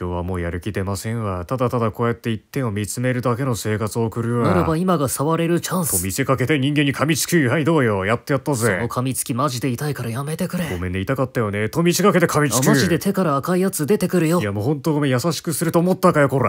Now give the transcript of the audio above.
今日はもうやる気出ませんわただただこうやって一点を見つめるだけの生活を送るわならば今が触れるチャンスと見せかけて人間に噛みつきはいどうよやってやったぜその噛みつきマジで痛いからやめてくれごめんね痛かったよねと見せかけて噛みつきマジで手から赤いやつ出てくるよいやもう本当ごめん優しくすると思ったかよこら